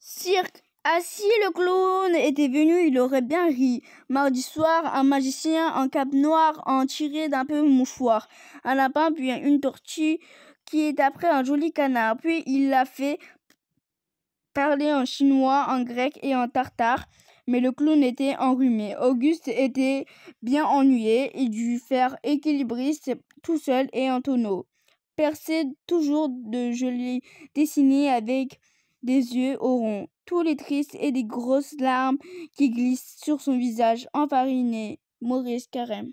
Cirque. Ah si le clown était venu, il aurait bien ri. Mardi soir, un magicien en cape noire en tiré d'un peu mouchoir, un lapin puis une tortue qui est après un joli canard. Puis il l'a fait parler en chinois, en grec et en tartare. Mais le clown était enrhumé. Auguste était bien ennuyé. Il dut faire équilibriste tout seul et en tonneau. Percé toujours de jolis dessinées avec des yeux auront tous les tristes et des grosses larmes qui glissent sur son visage enfariné. Maurice Carême.